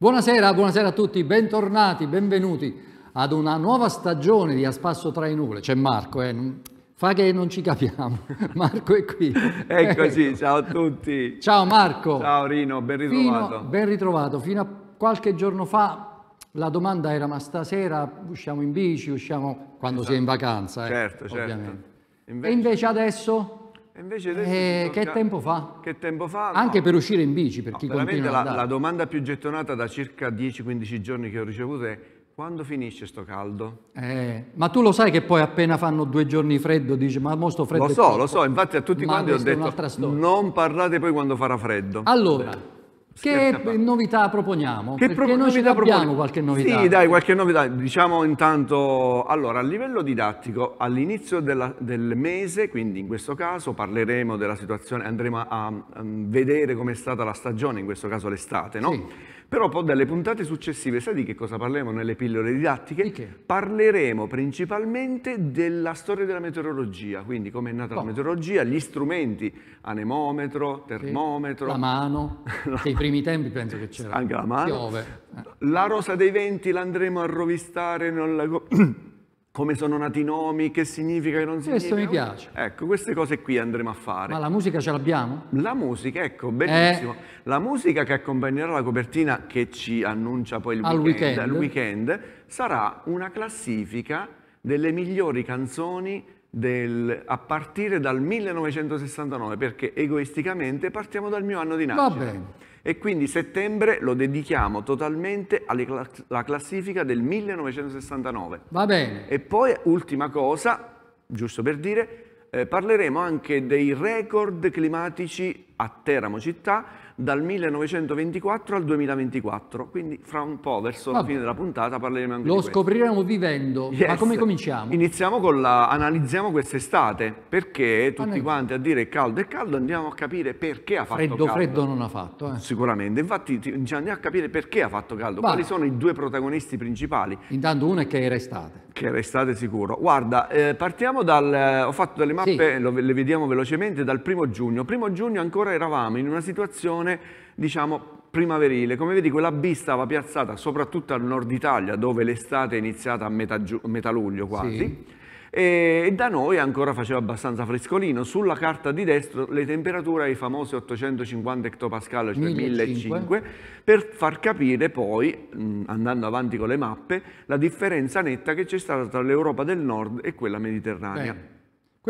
Buonasera, buonasera a tutti, bentornati, benvenuti ad una nuova stagione di A Spasso tra i Nuvole. C'è Marco, eh? fa che non ci capiamo. Marco è qui. Eccoci, ecco. ciao a tutti. Ciao Marco. Ciao Rino, ben ritrovato. Fino, ben ritrovato. Fino a qualche giorno fa la domanda era ma stasera usciamo in bici, usciamo quando esatto. si è in vacanza, eh, certo, certo. ovviamente. Invece... E invece adesso? Eh, che tempo fa? Che tempo fa? Anche per uscire in bici, per no, chi continua la, la, domanda più gettonata da circa 10-15 giorni che ho ricevuto è quando finisce sto caldo? Eh, ma tu lo sai che poi appena fanno due giorni freddo dici ma mo sto freddo Lo so, lo so, infatti a tutti ma quanti ho detto non parlate poi quando farà freddo. Allora, Beh. Che novità proponiamo? Che pro- noi novità proponiamo? qualche novità. Sì, dai, qualche novità. Diciamo intanto, allora, a livello didattico, all'inizio del mese, quindi in questo caso, parleremo della situazione, andremo a, a vedere com'è stata la stagione, in questo caso l'estate, no? Sì. Però poi dalle puntate successive, sai di che cosa parleremo nelle pillole didattiche? Di che? Parleremo principalmente della storia della meteorologia, quindi come è nata oh. la meteorologia, gli strumenti, anemometro, termometro. Sì. La mano, la... i primi primi tempi penso che c'era. Anche la mano. Piove. La rosa dei venti l'andremo a rovistare nella... come sono nati i nomi, che significa, che non significa. Questo mi piace. Ecco, queste cose qui andremo a fare. Ma la musica ce l'abbiamo? La musica, ecco, benissimo. Eh. La musica che accompagnerà la copertina che ci annuncia poi il Al weekend, weekend. weekend sarà una classifica delle migliori canzoni del, a partire dal 1969, perché egoisticamente partiamo dal mio anno di nascita. Va bene e quindi settembre lo dedichiamo totalmente alla classifica del 1969. Va bene. E poi, ultima cosa, giusto per dire, eh, parleremo anche dei record climatici a Teramo città dal 1924 al 2024, quindi fra un po' verso Vabbè. la fine della puntata parleremo anche Lo di Lo scopriremo vivendo, yes. ma come cominciamo? Iniziamo con la, analizziamo quest'estate, perché tutti Anello. quanti a dire caldo e caldo andiamo a capire perché ha fatto freddo, caldo. Freddo non ha fatto. Eh. Sicuramente, infatti andiamo a capire perché ha fatto caldo, Vabbè. quali sono i due protagonisti principali. Intanto uno è che era estate. Che era estate sicuro. Guarda, eh, partiamo dal, ho fatto delle mappe, sì. le vediamo velocemente, dal primo giugno. Primo giugno ancora eravamo in una situazione stagione, diciamo, primaverile. Come vedi quella B stava piazzata soprattutto al nord Italia, dove l'estate è iniziata a metà, metà luglio quasi. Sì. E, da noi ancora faceva abbastanza frescolino. Sulla carta di destra le temperature ai famosi 850 hectopascal, cioè 1005, per far capire poi, andando avanti con le mappe, la differenza netta che c'è stata tra l'Europa del Nord e quella mediterranea. Beh.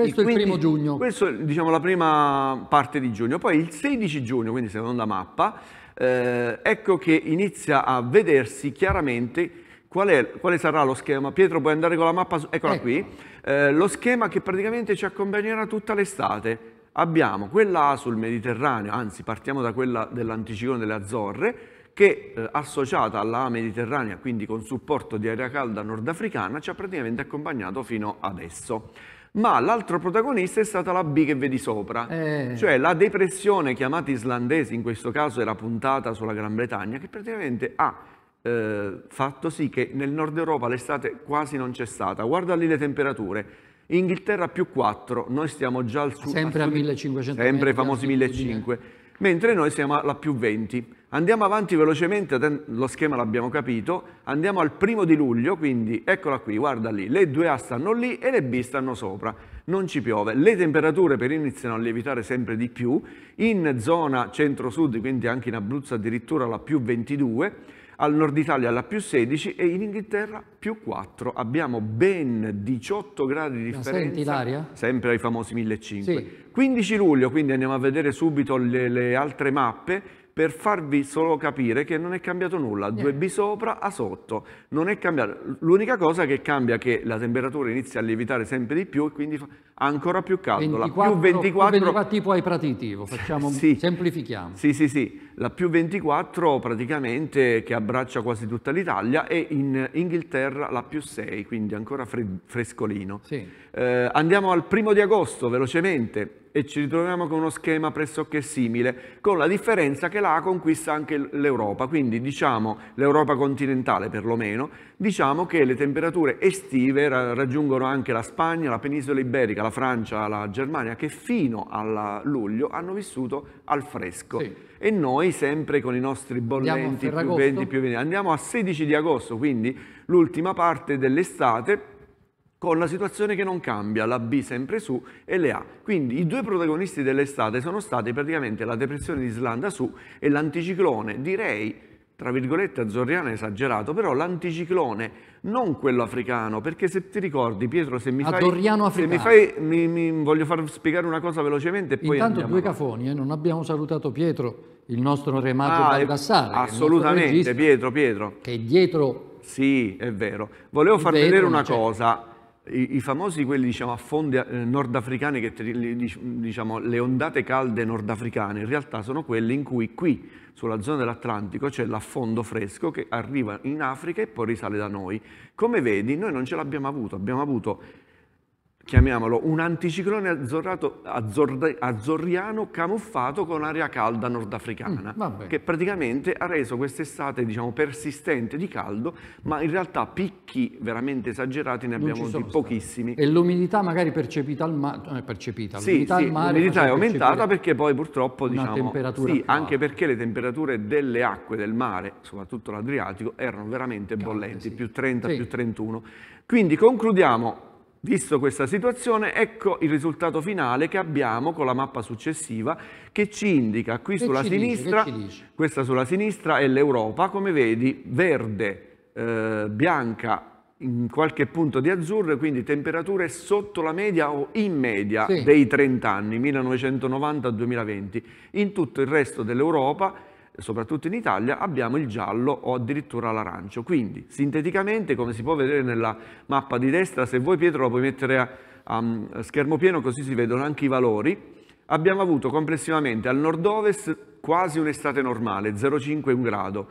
Questo il, è il primo giugno. Questa è diciamo, la prima parte di giugno. Poi il 16 giugno, quindi seconda mappa, eh, ecco che inizia a vedersi chiaramente Qual è, quale sarà lo schema? Pietro puoi andare con la mappa, eccola ecco. qui, eh, lo schema che praticamente ci accompagnerà tutta l'estate. Abbiamo quella A sul Mediterraneo, anzi partiamo da quella dell'anticiclone delle Azzorre, che eh, associata alla A mediterranea, quindi con supporto di aria calda nordafricana, ci ha praticamente accompagnato fino adesso ma l'altro protagonista è stata la B che vedi sopra, eh. cioè la depressione chiamata islandese, in questo caso era puntata sulla Gran Bretagna, che praticamente ha eh, fatto sì che nel nord Europa l'estate quasi non c'è stata. Guarda lì le temperature, Inghilterra più 4, noi stiamo già al sud. Sempre a, 1500. Sempre i famosi 1500 mentre noi siamo alla più 20. Andiamo avanti velocemente, lo schema l'abbiamo capito, andiamo al primo di luglio, quindi eccola qui, guarda lì, le due a stanno lì e le B stanno sopra, non ci piove. Le temperature per iniziano a lievitare sempre di più, in zona centro-sud, quindi anche in Abruzzo addirittura la più 22, al nord Italia la più 16 e in Inghilterra più 4. Abbiamo ben 18 gradi di differenza, senti, Ilaria? sempre ai famosi 1500. Sì. 15 luglio, quindi andiamo a vedere subito le, le, altre mappe per farvi solo capire che non è cambiato nulla, 2B sopra a sotto, non è cambiato. L'unica cosa che cambia è che la temperatura inizia a lievitare sempre di più e quindi fa ancora più caldo. 24, la più 24... Più 24 tipo ai pratitivo, facciamo, sì. semplifichiamo. Sì, sì, sì la più 24 praticamente che abbraccia quasi tutta l'Italia e in Inghilterra la più 6, quindi ancora frescolino. Sì. Eh, andiamo al primo di agosto velocemente e ci ritroviamo con uno schema pressoché simile, con la differenza che là conquista anche l'Europa, quindi diciamo l'Europa continentale perlomeno, diciamo che le temperature estive raggiungono anche la Spagna, la penisola iberica, la Francia, la Germania, che fino a luglio hanno vissuto al fresco. Sì. E noi noi sempre con i nostri bollenti più venti più venti. Andiamo a 16 di agosto, quindi l'ultima parte dell'estate con la situazione che non cambia, la B sempre su e le A. Quindi i due protagonisti dell'estate sono stati praticamente la depressione di Islanda su e l'anticiclone, direi tra virgolette azzorriano esagerato, però l'anticiclone, non quello africano, perché se ti ricordi Pietro, se mi Adorriano fai... Adorriano africano. Se mi fai, mi, mi voglio far spiegare una cosa velocemente e poi Intanto due cafoni, eh, non abbiamo salutato Pietro, il nostro re Maggio ah, Baldassare. Assolutamente, regista, Pietro, Pietro. Che dietro... Sì, è vero. Volevo far vedere una cosa, i, i famosi quelli diciamo, a fondi eh, nordafricani, che diciamo, le ondate calde nordafricane, in realtà sono quelle in cui qui, sulla zona dell'Atlantico, c'è l'affondo fresco che arriva in Africa e poi risale da noi. Come vedi, noi non ce l'abbiamo avuto, abbiamo avuto chiamiamolo, un anticiclone azzorrato, azzorda, azzorriano camuffato con aria calda nordafricana, mm, che praticamente ha reso quest'estate diciamo, persistente di caldo, ma in realtà picchi veramente esagerati ne abbiamo abbiamo pochissimi. E l'umidità magari percepita al mare, percepita, sì, l'umidità sì, l'umidità è aumentata perché poi purtroppo, diciamo, sì, anche perché le temperature delle acque del mare, soprattutto l'Adriatico, erano veramente Cante, bollenti, sì. più 30, più 31. Quindi concludiamo Visto questa situazione, ecco il risultato finale che abbiamo con la mappa successiva che ci indica qui che sulla sinistra, dice, questa sulla sinistra è l'Europa, come vedi verde, eh, bianca in qualche punto di azzurro, quindi temperature sotto la media o in media sì. dei 30 anni, 1990-2020. In tutto il resto dell'Europa soprattutto in Italia, abbiamo il giallo o addirittura l'arancio. Quindi, sinteticamente, come si può vedere nella mappa di destra, se vuoi Pietro lo puoi mettere a, mm, a schermo pieno così si vedono anche i valori, abbiamo avuto complessivamente al nord-ovest quasi un'estate normale, 0,5 grado,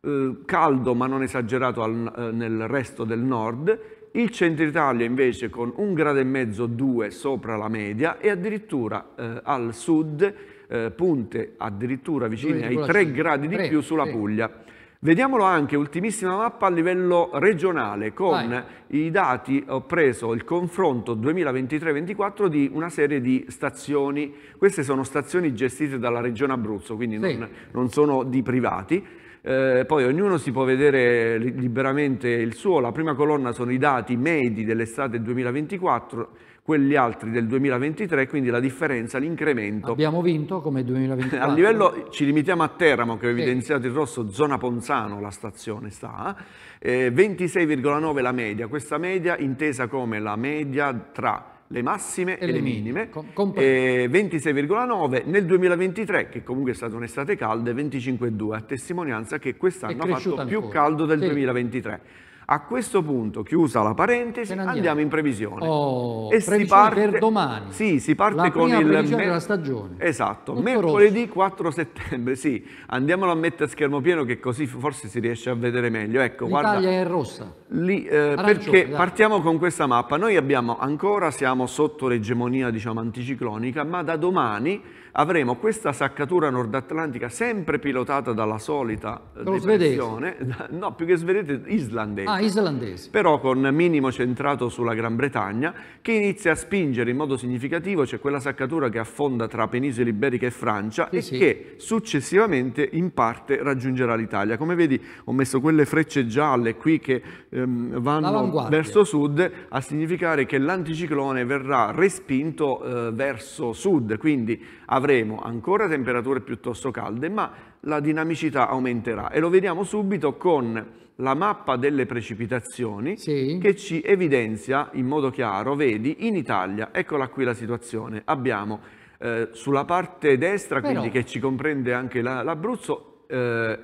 eh, caldo ma non esagerato al, eh, nel resto del nord, il centro Italia invece con un grado e mezzo, due sopra la media e addirittura eh, al sud eh, punte addirittura vicine ai 3 gradi di 3, più sulla 3. Puglia. Vediamolo anche, ultimissima mappa a livello regionale con Vai. i dati, ho preso il confronto 2023 2024 di una serie di stazioni, queste sono stazioni gestite dalla regione Abruzzo, quindi sì. non, non sono di privati, eh, poi ognuno si può vedere liberamente il suo, la prima colonna sono i dati medi dell'estate 2024, quelli altri del 2023, quindi la differenza, l'incremento. Abbiamo vinto come 2023. A livello, ci limitiamo a Teramo che ho evidenziato in rosso, zona Ponzano la stazione sta, eh, 26,9 la media, questa media intesa come la media tra le massime e, e le, minime, minime. 26,9 eh, nel 2023 che comunque è stata un'estate calda 25,2 a testimonianza che quest'anno ha fatto più caldo del sì. 2023 a questo punto, chiusa la parentesi, andiamo. andiamo. in previsione. Oh, e previsione si parte, per domani. Sì, si parte la con il... Me- della stagione. Esatto, Tutto mercoledì rosso. 4 settembre, sì. Andiamolo a mettere a schermo pieno che così forse si riesce a vedere meglio. Ecco, L'Italia guarda, è rossa. Lì, eh, perché dai. partiamo con questa mappa. Noi abbiamo ancora, siamo sotto l'egemonia diciamo, anticiclonica, ma da domani avremo questa saccatura nordatlantica sempre pilotata dalla solita eh, depressione, no più che svedete, islandese, Ah, islandese. Però con minimo centrato sulla Gran Bretagna, che inizia a spingere in modo significativo, c'è cioè quella saccatura che affonda tra penisola iberica e Francia sì, e sì. che successivamente in parte raggiungerà l'Italia. Come vedi ho messo quelle frecce gialle qui che ehm, vanno verso sud a significare che l'anticiclone verrà respinto eh, verso sud, quindi avremo ancora temperature piuttosto calde, ma la dinamicità aumenterà e lo vediamo subito con la mappa delle precipitazioni sì. che ci evidenzia in modo chiaro, vedi, in Italia, eccola qui la situazione, abbiamo eh, sulla parte destra, Però... quindi che ci comprende anche l'Abruzzo, la,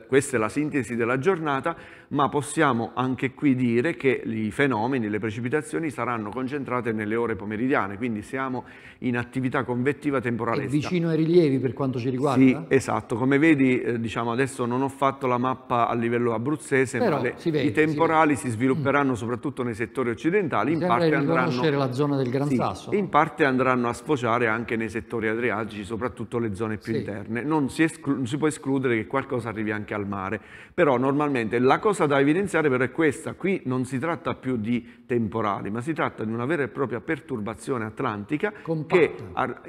eh, questa è la sintesi della giornata, ma possiamo anche qui dire che i fenomeni, le precipitazioni saranno concentrate nelle ore pomeridiane, quindi siamo in attività convettiva temporale. vicino ai rilievi per quanto ci riguarda? Sì, esatto. Come vedi, eh, diciamo, adesso non ho fatto la mappa a livello abruzzese, Però ma le, vede, i temporali si, si svilupperanno mm. soprattutto nei settori occidentali, in parte, andranno, la zona del Gran sì, Sasso, in parte andranno a sfociare anche nei settori adriatici, soprattutto le zone più sì. interne. Non si, non si può escludere che qualcosa arrivi anche al mare. Però normalmente la cosa cosa da evidenziare però è questa, qui non si tratta più di temporali, ma si tratta di una vera e propria perturbazione atlantica Compatta. che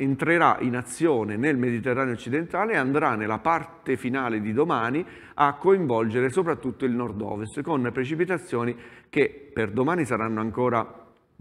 entrerà in azione nel Mediterraneo occidentale e andrà nella parte finale di domani a coinvolgere soprattutto il nord-ovest con precipitazioni che per domani saranno ancora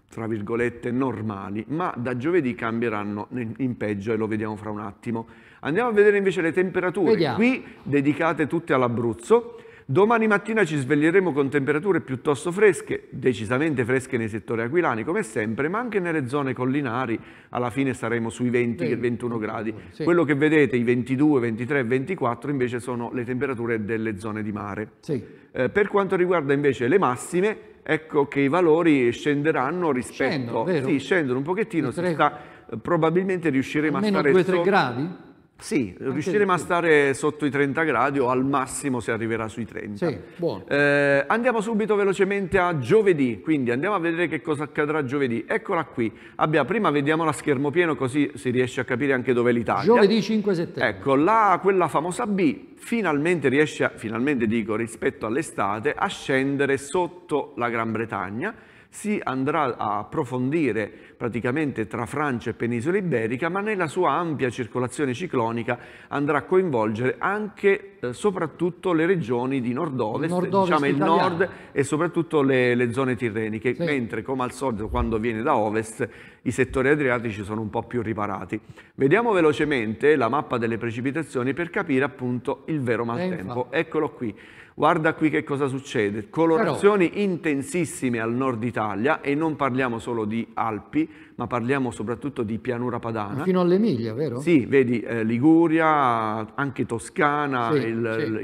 tra virgolette normali, ma da giovedì cambieranno in peggio e lo vediamo fra un attimo. Andiamo a vedere invece le temperature, Vediamo. qui dedicate tutte all'Abruzzo, Domani mattina ci sveglieremo con temperature piuttosto fresche, decisamente fresche nei settori aquilani come sempre, ma anche nelle zone collinari alla fine saremo sui 20 e 21 gradi. Sì. Quello che vedete, i 22, 23, 24 invece sono le temperature delle zone di mare. Sì. Eh, per quanto riguarda invece le massime, ecco che i valori scenderanno rispetto... Scendono, sì, scendono un pochettino, si sta, eh, probabilmente riusciremo a stare... 2-3 gradi? Sì, Anche riusciremo a stare sotto i 30 gradi o al massimo si arriverà sui 30. Sì, buono. Eh, andiamo subito velocemente a giovedì, quindi andiamo a vedere che cosa accadrà giovedì. Eccola qui, Abbia, prima vediamo la schermo pieno così si riesce a capire anche dove l'Italia. Giovedì 5 settembre. Ecco, là, quella famosa B finalmente riesce, a, finalmente dico rispetto all'estate, a scendere sotto la Gran Bretagna si andrà a approfondire praticamente tra Francia e penisola iberica, ma nella sua ampia circolazione ciclonica andrà a coinvolgere anche eh, soprattutto le regioni di nord-ovest, nord diciamo il nord e soprattutto le, le zone tirreniche, sì. mentre come al solito quando viene da ovest i settori adriatici sono un po' più riparati. Vediamo velocemente la mappa delle precipitazioni per capire appunto il vero eh, maltempo. Eccolo qui. Guarda qui che cosa succede, colorazioni Però... intensissime al nord Italia e non parliamo solo di Alpi, ma parliamo soprattutto di pianura padana. fino all'Emilia, vero? Sì, vedi eh, Liguria, anche Toscana, sì, il, sì. Il,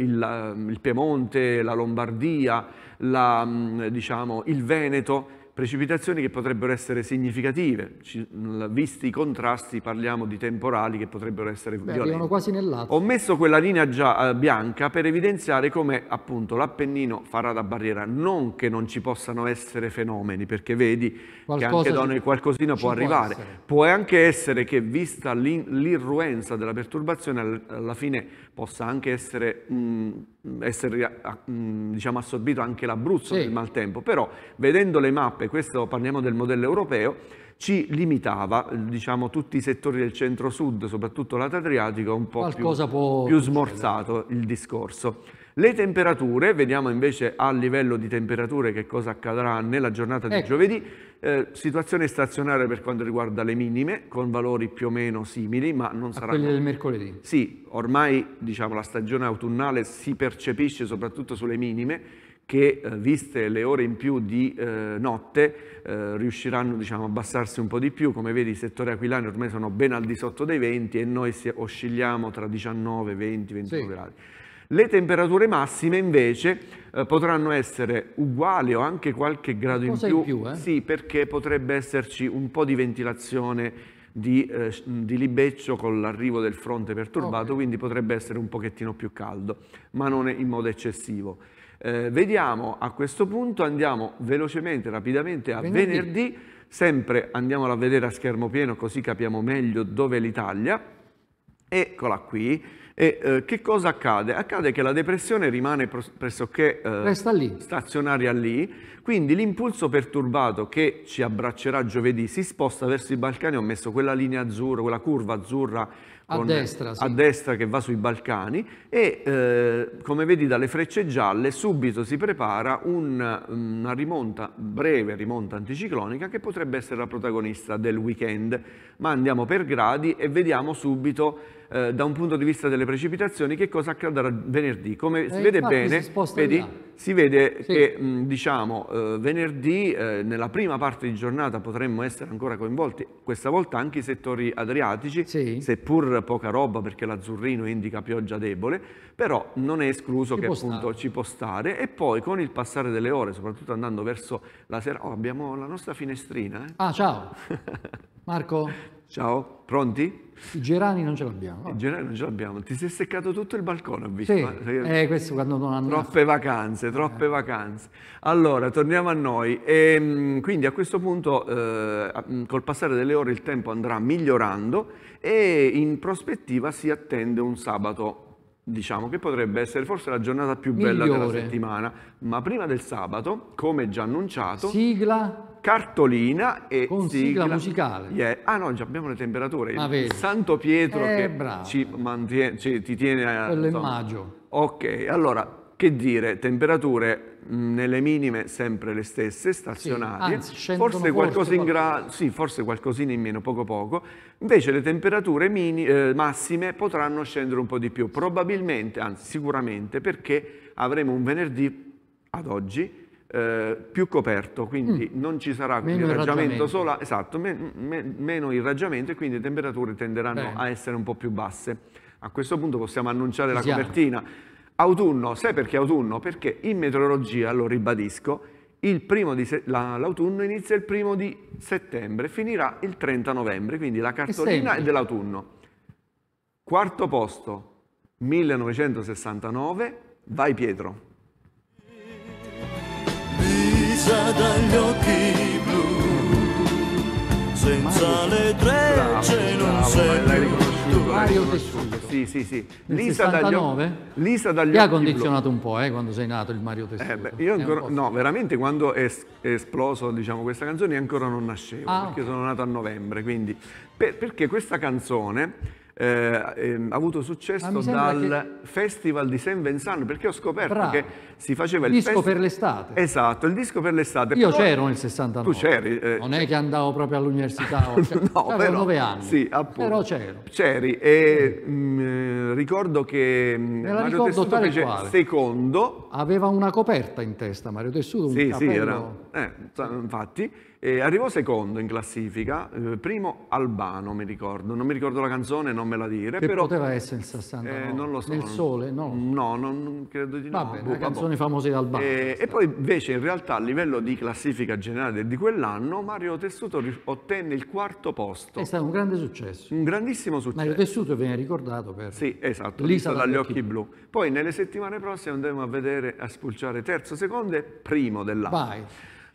il, il Piemonte, la Lombardia, la, mm, diciamo, il Veneto precipitazioni che potrebbero essere significative, Ci, visti i contrasti parliamo di temporali che potrebbero essere Beh, violenti. quasi nell'altro. Ho messo quella linea già, eh, bianca per evidenziare come appunto l'Appennino farà da barriera, non che non ci possano essere fenomeni, perché vedi Qualcosa che anche da noi qualcosina può arrivare. Può, può anche essere che vista l'irruenza della perturbazione alla fine possa anche essere, mh, mm, essere mh, ah, mm, diciamo assorbito anche l'Abruzzo sì. del maltempo, però vedendo le mappe, questo parliamo del modello europeo, ci limitava diciamo, tutti i settori del centro-sud, soprattutto l'Adriatico, un po' più, più smorzato il discorso. Le temperature, vediamo invece a livello di temperature che cosa accadrà nella giornata ecco. di giovedì, eh, situazione stazionaria per quanto riguarda le minime, con valori più o meno simili, ma non sarà... Quelle del mercoledì. Sì, ormai diciamo, la stagione autunnale si percepisce soprattutto sulle minime, che eh, viste le ore in più di eh, notte eh, riusciranno diciamo, a abbassarsi un po' di più, come vedi i settori aquilani ormai sono ben al di sotto dei 20 e noi oscilliamo tra 19, 20, 21 sì. gradi. Le temperature massime invece eh, potranno essere uguali o anche qualche grado in più. In più eh? Sì, perché potrebbe esserci un po' di ventilazione di, eh, di libeccio con l'arrivo del fronte perturbato, okay. quindi potrebbe essere un pochettino più caldo, ma non in modo eccessivo. Eh, vediamo a questo punto, andiamo velocemente, rapidamente a venerdì. venerdì, sempre andiamolo a vedere a schermo pieno così capiamo meglio dove l'Italia. Eccola qui. E, eh, che cosa accade? Accade che la depressione rimane pressoché eh, lì. stazionaria lì, quindi l'impulso perturbato che ci abbraccerà giovedì si sposta verso i Balcani, ho messo quella linea azzurra, quella curva azzurra con, a, destra, sì. a, destra, che va sui Balcani e eh, come vedi dalle frecce gialle subito si prepara un, una rimonta, breve rimonta anticiclonica che potrebbe essere la protagonista del weekend, ma andiamo per gradi e vediamo subito eh, da un punto di vista delle precipitazioni che cosa accadrà venerdì. Come si eh, vede bene, si, vedi, si, vede sì. che diciamo, eh, venerdì eh, nella prima parte di giornata potremmo essere ancora coinvolti, questa volta anche i settori adriatici, sì. seppur poca roba perché l'azzurrino indica pioggia debole, però non è escluso ci che appunto stare. ci può stare e poi con il passare delle ore, soprattutto andando verso la sera, oh, abbiamo la nostra finestrina. Ah, ciao! Marco? Ciao, pronti? I gerani non ce l'abbiamo. I gerani non ce l'abbiamo. Ti sei seccato tutto il balcone, ho visto. Sì, eh, questo quando non hanno... Troppe vacanze, troppe eh. vacanze. Allora, torniamo a noi. E, ehm, quindi a questo punto, eh, col passare delle ore, il tempo andrà migliorando e in prospettiva si attende un sabato diciamo che potrebbe essere forse la giornata più bella Migliore. della settimana, ma prima del sabato, come già annunciato... Sigla cartolina e con sigla, sigla musicale. Yeah. Ah no, già abbiamo le temperature. Ma vedi. Santo Pietro eh, che bravo. ci mantiene, ci, ti tiene a... Quello insomma. in maggio. Ok, allora che dire, temperature mm, nelle minime sempre le stesse, stazionarie, sì, anzi, forse, qualcosa in gra- sì, forse qualcosina in meno, poco poco, invece le temperature mini, eh, massime potranno scendere un po' di più, probabilmente, anzi sicuramente, perché avremo un venerdì ad oggi eh, più coperto, quindi mm. non ci sarà meno irraggiamento solare, esatto, me, me, meno irraggiamento e quindi le temperature tenderanno Bene. a essere un po' più basse. A questo punto possiamo annunciare la copertina. Autunno, sai perché autunno? Perché in meteorologia, lo ribadisco, l'autunno la, inizia il primo di settembre, finirà il 30 novembre, quindi la cartolina è dell'autunno. Quarto posto, 1969, vai Pietro sorpresa dagli occhi blu. Senza le trecce non sei più Mario Tessuto. Sì, sì, sì. Nel Lisa 69 dagli, Lisa dagli occhi ti ha condizionato un po' eh, quando sei nato il Mario Tessuto. Eh beh, io ancora, no, veramente quando è, esploso diciamo, questa canzone ancora non nascevo, ah, perché okay. sono nato a novembre. Quindi, per, perché questa canzone eh, eh, avuto successo ah, dal che... Festival di Saint Vincent, perché ho scoperto Bravo. che si faceva il, il disco fest... per l'estate. Esatto, il disco per l'estate. Io Poi... c'ero nel 69. Tu c'eri. Eh... Non è che andavo proprio all'università, cioè, no, avevo però, 9 anni, sì, appunto, però c'ero. C'eri e sì. mh, mm, eh, ricordo che mm, Me la Mario Tessuto fece quale. secondo. Aveva una coperta in testa Mario Tessuto, un sì, capello... Sì, era... Eh, infatti e arrivò secondo in classifica, eh, primo Albano mi ricordo, non mi ricordo la canzone, non me la dire. Che però, poteva essere il 69? Eh, non lo so. Nel sole? No, no non, credo di Vabbè, no. Vabbè, canzoni famose di Albano. Eh, e poi invece in realtà a livello di classifica generale di quell'anno Mario Tessuto ottenne il quarto posto. È stato un grande successo. Un grandissimo successo. Mario Tessuto viene ricordato per... Sì, esatto, Lisa dagli, occhi, blu. blu. Poi nelle settimane prossime andremo a vedere, a spulciare terzo, secondo e primo dell'anno. Vai.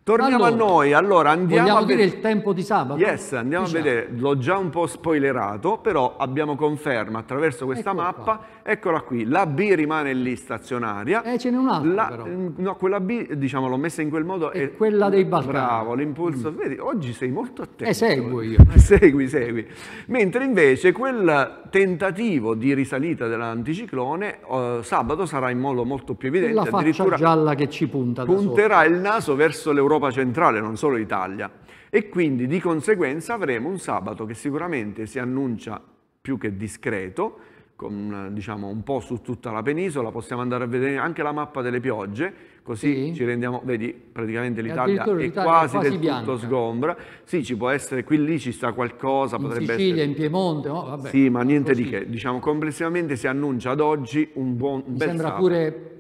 Torniamo allora, a noi, allora andiamo vogliamo a vedere il tempo di sabato. Yes, andiamo diciamo. a vedere, l'ho già un po' spoilerato, però abbiamo conferma attraverso questa eccola mappa, qua. eccola qui, la B rimane lì stazionaria. E eh, ce n'è un'altra la, però. Mm, no, quella B, diciamo, l'ho messa in quel modo. È, è quella dei Balcani. Bravo, l'impulso, mm. vedi, oggi sei molto attento. E eh, seguo io. segui, segui. Mentre invece quel tentativo di risalita dell'anticiclone, eh, sabato sarà in modo molto più evidente. La faccia gialla che ci punta Punterà il naso verso l'Europa l'Europa centrale, non solo Italia. E quindi di conseguenza avremo un sabato che sicuramente si annuncia più che discreto, con, diciamo, un po' su tutta la penisola, possiamo andare a vedere anche la mappa delle piogge, così sì. ci rendiamo, vedi, praticamente l'Italia è, è quasi, del bianca. tutto sgombra. Sì, ci può essere, qui lì ci sta qualcosa, in potrebbe Sicilia, essere... in Sicilia, in Piemonte, no? Oh, vabbè, sì, ma niente così. di che. Diciamo, complessivamente si annuncia ad oggi un buon un bel sembra sabato. pure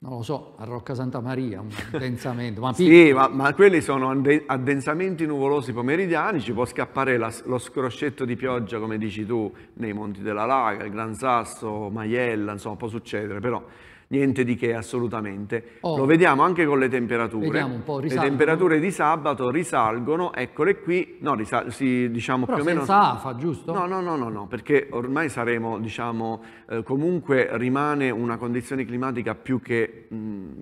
non lo so, a Rocca Santa Maria, un addensamento. ma sì, ma, ma, quelli sono addensamenti nuvolosi pomeridiani, ci può scappare la, lo scroscetto di pioggia, come dici tu, nei Monti della Laga, il Gran Sasso, Maiella, insomma, può succedere, però niente di che assolutamente. Oh. Lo vediamo anche con le temperature. le temperature di sabato risalgono, eccole qui, no, risal- si, diciamo Però più o meno... senza AFA, giusto? No, no, no, no, no, perché ormai saremo, diciamo, eh, comunque rimane una condizione climatica più che mh,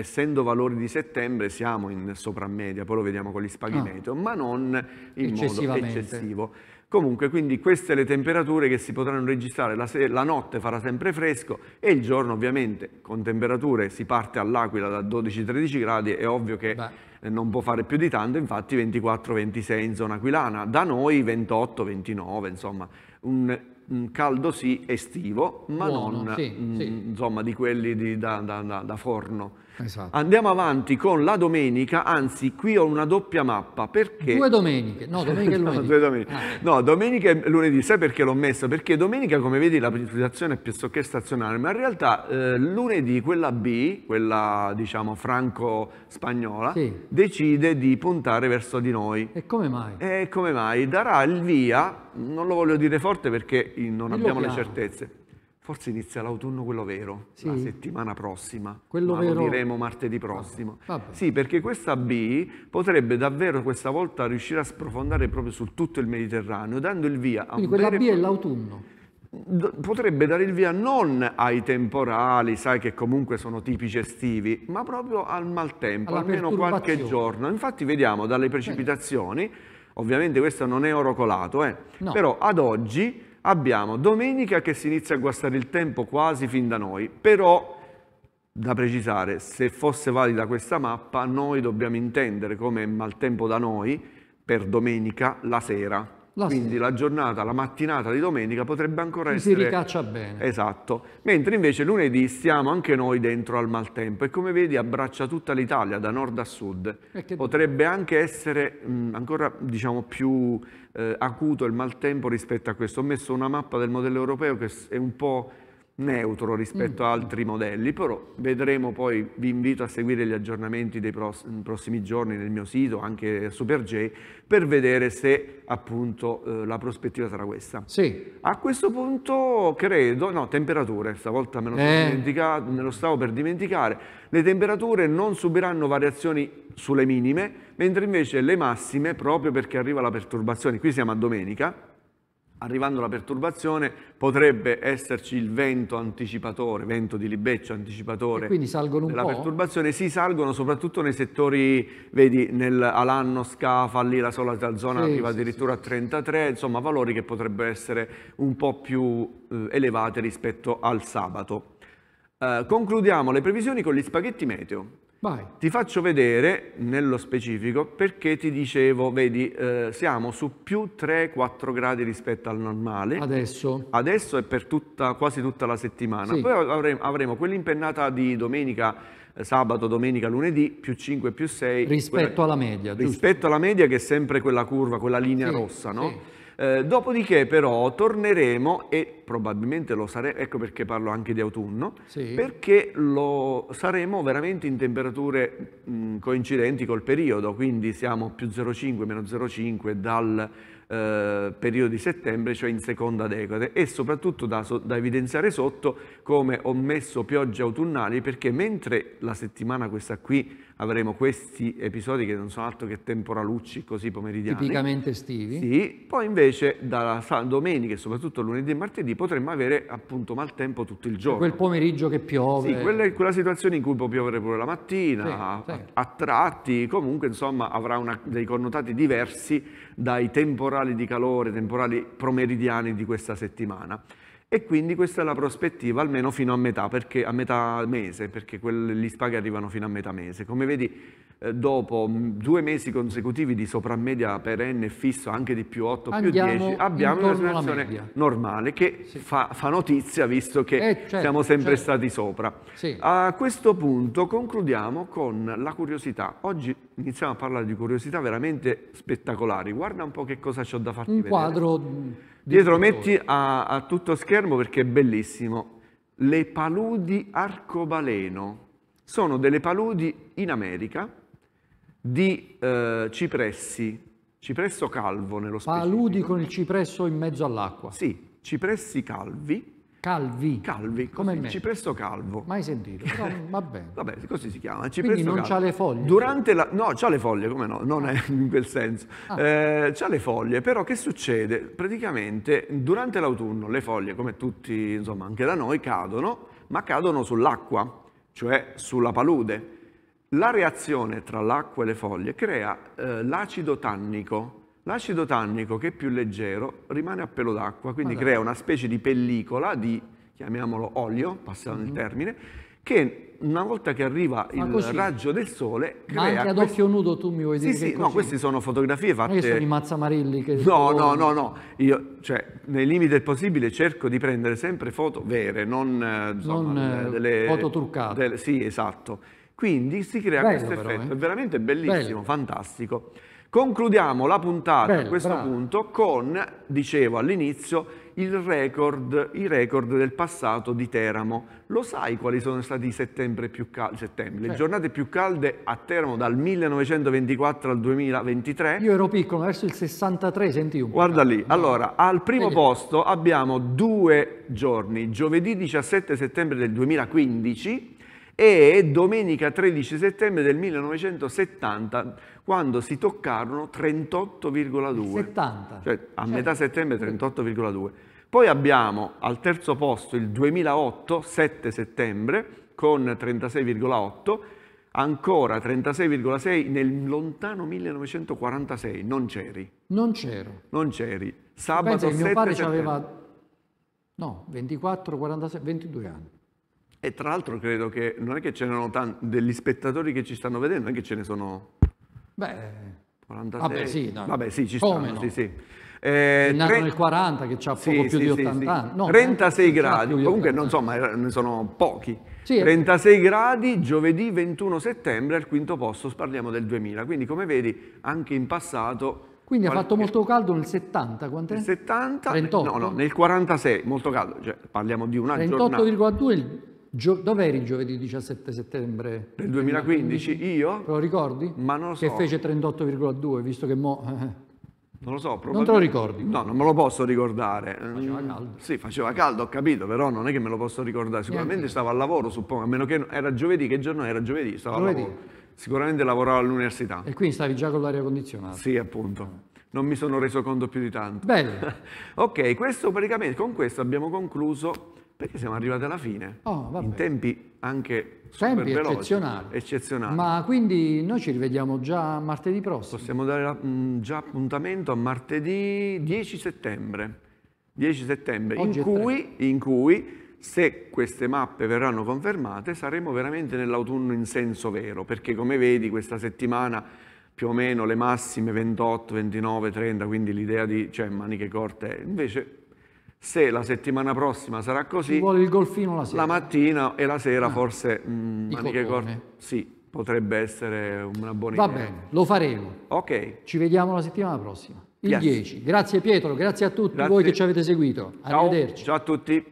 essendo valori di settembre siamo in soprammedia, poi lo vediamo con gli spaghi ah. ma non in modo eccessivo. Comunque, quindi queste le temperature che si potranno registrare, la, la, notte farà sempre fresco e il giorno ovviamente con temperature si parte all'Aquila da 12-13 gradi, è ovvio che Beh. non può fare più di tanto, infatti 24-26 in zona aquilana, da noi 28-29, insomma un, un, caldo sì estivo, ma Buono, non sì, mh, sì. Mm, insomma di quelli di, da, da, da, da forno. Esatto. Andiamo avanti con la domenica, anzi qui ho una doppia mappa perché... Due domeniche, no domenica e lunedì. no, domeniche. Ah. no, domenica e lunedì, sai perché l'ho messa? Perché domenica come vedi la precisazione è pressoché stazionale, ma in realtà eh, lunedì quella B, quella diciamo franco-spagnola, sì. decide di puntare verso di noi. E come mai? E come mai? Darà il via, non lo voglio dire forte perché non Dillo abbiamo le certezze, Forse inizia l'autunno quello vero, sì. la settimana prossima. Quello ma vero. Lo diremo martedì prossimo. Ah, vabbè. Sì, perché questa B potrebbe davvero questa volta riuscire a sprofondare proprio su tutto il Mediterraneo, dando il via a Quindi un quella B è l'autunno. Potrebbe dare il via non ai temporali, sai che comunque sono tipici estivi, ma proprio al maltempo, almeno qualche giorno. Infatti vediamo dalle precipitazioni, Bene. Eh. ovviamente questo non è orocolato, eh, no. però ad oggi abbiamo domenica che si inizia a guastare il tempo quasi fin da noi, però da precisare, se fosse valida questa mappa, noi dobbiamo intendere come maltempo da noi per domenica la sera, la Quindi sera. la giornata, la mattinata di domenica potrebbe ancora si essere... Si ricaccia bene. Esatto. Mentre invece lunedì stiamo anche noi dentro al maltempo e come vedi abbraccia tutta l'Italia, da nord a sud. Potrebbe anche essere mh, ancora diciamo, più eh, acuto il maltempo rispetto a questo. Ho messo una mappa del modello europeo che è un po' neutro rispetto mm. a altri modelli, però vedremo poi, vi invito a seguire gli aggiornamenti dei prossimi giorni nel mio sito, anche SuperJ, per vedere se appunto eh, la prospettiva sarà questa. Sì. A questo punto credo, no, temperature, stavolta me lo, eh. me lo stavo per dimenticare, le temperature non subiranno variazioni sulle minime, mentre invece le massime, proprio perché arriva la perturbazione, qui siamo a domenica, arrivando la perturbazione potrebbe esserci il vento anticipatore, vento di libeccio anticipatore. E quindi salgono un della po'? perturbazione si salgono soprattutto nei settori, vedi, nel Alanno, Scafa, lì la sola zona sì, arriva sì, addirittura sì. a 33, insomma valori che potrebbero essere un po' più eh, elevati rispetto al sabato. Eh, concludiamo le previsioni con gli spaghetti meteo. Vai. Ti faccio vedere nello specifico perché ti dicevo, vedi, eh, siamo su più 3-4 gradi rispetto al normale. Adesso? Adesso è per tutta, quasi tutta la settimana. Sì. Poi avremo, avremo quell'impennata di domenica, eh, sabato, domenica, lunedì, più 5, più 6. Rispetto quella, alla media, Rispetto giusto. alla media che è sempre quella curva, quella linea sì, rossa, no? Sì. Eh, dopodiché però torneremo e probabilmente lo saremo, ecco perché parlo anche di autunno, sì. perché lo saremo veramente in temperature mh, coincidenti col periodo, quindi siamo più 0,5, meno 0,5 dal eh, periodo di settembre, cioè in seconda decade e soprattutto da, da evidenziare sotto come ho messo piogge autunnali perché mentre la settimana questa qui avremo questi episodi che non sono altro che temporalucci così pomeridiani. Tipicamente estivi. Sì, poi invece da domenica e soprattutto lunedì e martedì potremmo avere appunto maltempo tutto il giorno. Quel pomeriggio che piove. Sì, quella, quella situazione in cui può piovere pure la mattina, sì, a, sì. a, tratti, comunque insomma avrà una, dei connotati diversi dai temporali di calore, temporali promeridiani di questa settimana. E quindi questa è la prospettiva, almeno fino a metà, perché, a metà mese, perché quelli, gli spaghi arrivano fino a metà mese. Come vedi, eh, dopo mm, due mesi consecutivi di soprammedia perenne e fisso, anche di più 8 Andiamo più 10, abbiamo una situazione normale che sì. fa, fa, notizia visto che eh, certo, siamo sempre certo. stati sopra. Sì. A questo punto concludiamo con la curiosità. Oggi iniziamo a parlare di curiosità veramente spettacolari. Guarda un po' che cosa ho da farti un vedere. Un quadro Dietro metti a, a tutto schermo perché è bellissimo. Le paludi arcobaleno sono delle paludi in America di eh, cipressi, cipresso calvo nello specifico. Paludi con il cipresso in mezzo all'acqua. Sì, cipressi calvi Calvi. Calvi, come me. Cipresto calvo. Mai sentito, però va bene. Vabbè, così si chiama. Cipresto Quindi non ha le foglie? Durante la... No, ha le foglie, come no? Non è ah. in quel senso. Ah. Eh, c'ha le foglie, però che succede? Praticamente durante l'autunno le foglie, come tutti, insomma, anche da noi, cadono, ma cadono sull'acqua, cioè sulla palude. La reazione tra l'acqua e le foglie crea eh, l'acido tannico, L'acido tannico, che è più leggero, rimane a pelo d'acqua, quindi allora. crea una specie di pellicola di, chiamiamolo olio, passando mm -hmm. il mhm. termine, che una volta che arriva Ma il così. raggio del sole Ma anche ad occhio nudo tu mi vuoi sì, dire sì, no, queste sono fotografie fatte... Non sono i mazzamarilli che... No, no, no, no, io, cioè, nei limiti del possibile cerco di prendere sempre foto vere, non... Eh, insomma, non eh, eh, delle, foto truccate. Delle, sì, esatto. Quindi si crea questo effetto, eh? è veramente bellissimo, Bello. fantastico. Concludiamo la puntata Bello, a questo bravo. punto con, dicevo all'inizio, i record del passato di Teramo. Lo sai quali sono stati i settembre più caldi? settembre, le giornate più calde a Teramo dal 1924 al 2023? Io ero piccolo, adesso il 63, senti un po'. Guarda lì, allora, al primo Vedi. posto abbiamo due giorni, giovedì 17 settembre del 2015 e domenica 13 settembre del 1970 quando si toccarono 38,2. 70. Cioè a certo. metà settembre 38,2. Poi abbiamo al terzo posto il 2008, 7 settembre, con 36,8, ancora 36,6 nel lontano 1946, non c'eri. Non c'ero. Non c'eri. Sabato Pensa che mio padre aveva no, 24, 46, 22 anni. E tra l'altro credo che non è che ce n'erano tanti, degli spettatori che ci stanno vedendo, non è che ce ne sono... Beh... 46. Vabbè sì, dai. Vabbè sì, ci Come stanno, no? sì, sì. Eh, è nato tre... nel 40 che ha poco sì, più sì, di 80 sì, anni. No, 36 gradi, comunque non so, ma ne sono pochi. 36 gradi, giovedì 21 settembre al quinto posto, parliamo del 2000. Quindi come vedi anche in passato... Quindi qual... ha fatto molto caldo nel 70, quant'è? Nel 70, 38. no no, nel 46, molto caldo, cioè, parliamo di una 38, giornata. 38,2 Gio- Dove eri giovedì 17 settembre? Nel 2015, 2015? io? Te lo ricordi? Ma non lo so. Che fece 38,2, visto che mo... Eh, eh. Non lo so, proprio. Non te lo ricordi? No, non me lo posso ricordare. Faceva caldo. Sì, faceva caldo, ho capito, però non è che me lo posso ricordare. Sicuramente Niente. stavo al lavoro, suppongo, a meno che era giovedì. Che giorno era giovedì? Stavo giovedì. al Sicuramente lavoravo all'università. E quindi stavi già con l'aria condizionata. Sì, appunto non mi sono reso conto più di tanto. Bene. ok, questo praticamente, con questo abbiamo concluso perché siamo arrivati alla fine, oh, in tempi anche super veloci, eccezionali. Ma quindi noi ci rivediamo già martedì prossimo? Possiamo dare mh, mm, già appuntamento a martedì 10 settembre, 10 settembre in cui, in cui se queste mappe verranno confermate saremo veramente nell'autunno in senso vero, perché come vedi questa settimana più o meno le massime 28, 29, 30, quindi l'idea di cioè, maniche corte, invece se la settimana prossima sarà così, vuole il golfino la sera. La mattina e la sera ah, forse mh, mm, maniche corte. Sì, potrebbe essere una buona Va idea. Va bene, lo faremo. Ok. Ci vediamo la settimana prossima, il yes. 10. Grazie Pietro, grazie a tutti grazie. voi che ci avete seguito. Arrivederci. Ciao, Ciao a tutti.